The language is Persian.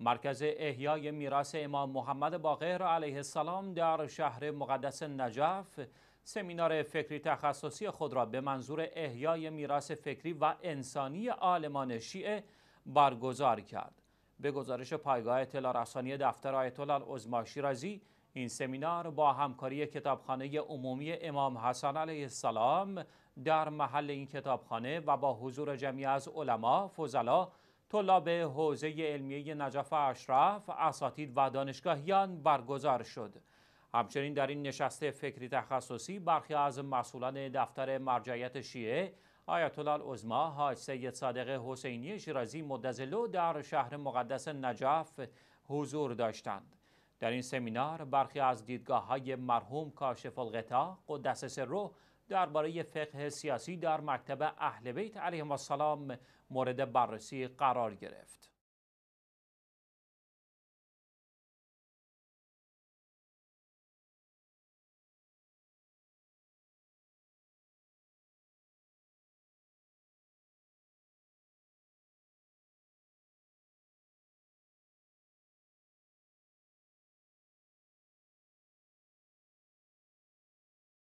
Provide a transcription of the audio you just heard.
مرکز احیای میراث امام محمد باقر علیه السلام در شهر مقدس نجف سمینار فکری تخصصی خود را به منظور احیای میراث فکری و انسانی عالمان شیعه برگزار کرد. به گزارش پایگاه اطلاع رسانی دفتر آیت الله العظما شیرازی این سمینار با همکاری کتابخانه عمومی امام حسن علیه السلام در محل این کتابخانه و با حضور جمعی از علما، فضلا طلاب حوزه علمیه نجف اشرف، اساتید و دانشگاهیان برگزار شد. همچنین در این نشست فکری تخصصی برخی از مسئولان دفتر مرجعیت شیعه آیت الله عظما حاج سید صادق حسینی شیرازی مدزلو در شهر مقدس نجف حضور داشتند. در این سمینار برخی از دیدگاه های مرحوم کاشف الغطا قدس سره درباره فقه سیاسی در مکتب اهل بیت علیهم السلام مورد بررسی قرار گرفت.